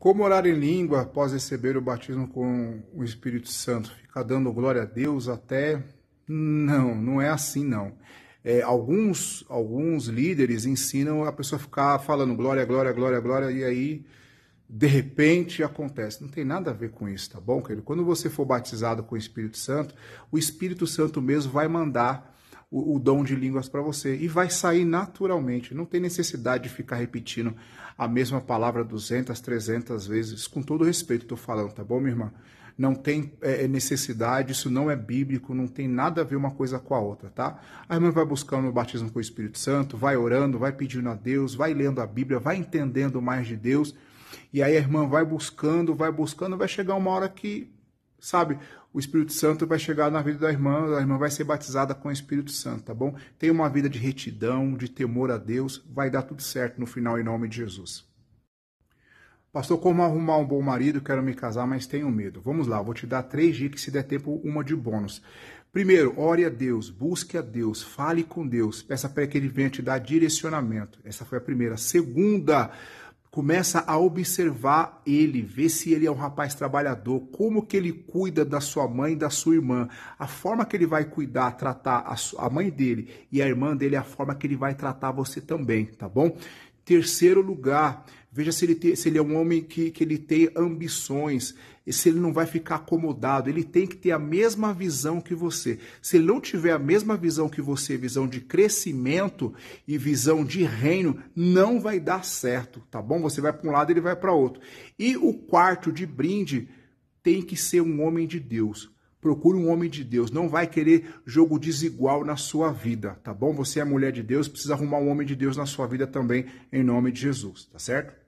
Como orar em língua após receber o batismo com o Espírito Santo? Ficar dando glória a Deus até. Não, não é assim não. É, alguns, alguns líderes ensinam a pessoa ficar falando glória, glória, glória, glória, e aí de repente acontece. Não tem nada a ver com isso, tá bom, querido? Quando você for batizado com o Espírito Santo, o Espírito Santo mesmo vai mandar o, o dom de línguas para você e vai sair naturalmente. Não tem necessidade de ficar repetindo a mesma palavra 200, 300 vezes. Com todo respeito, estou falando, tá bom, minha irmã? Não tem é, é, necessidade, isso não é bíblico, não tem nada a ver uma coisa com a outra, tá? A irmã vai buscando o batismo com o Espírito Santo, vai orando, vai pedindo a Deus, vai lendo a Bíblia, vai entendendo mais de Deus. E aí a irmã vai buscando, vai buscando, vai chegar uma hora que sabe? O Espírito Santo vai chegar na vida da irmã, a irmã vai ser batizada com o Espírito Santo, tá bom? Tenha uma vida de retidão, de temor a Deus, vai dar tudo certo no final, em nome de Jesus. Pastor, como arrumar um bom marido? Quero me casar, mas tenho medo. Vamos lá, vou te dar três dicas, se der tempo, uma de bônus. Primeiro, ore a Deus, busque a Deus, fale com Deus, peça para que Ele venha te dar direcionamento. Essa foi a primeira. Segunda, Começa a observar ele, ver se ele é um rapaz trabalhador, como que ele cuida da sua mãe e da sua irmã, a forma que ele vai cuidar, tratar a, a mãe dele e a irmã dele é a forma que ele vai tratar você também, tá bom? Terceiro lugar, veja se ele, se ele é um homem que, que ele tem ambições, se ele não vai ficar acomodado, ele tem que ter a mesma visão que você. Se ele não tiver a mesma visão que você, visão de crescimento e visão de reino, não vai dar certo, tá bom? Você vai para um lado, ele vai para outro. E o quarto de brinde tem que ser um homem de Deus. Procure um homem de Deus, não vai querer jogo desigual na sua vida, tá bom? Você é mulher de Deus, precisa arrumar um homem de Deus na sua vida também, em nome de Jesus, tá certo?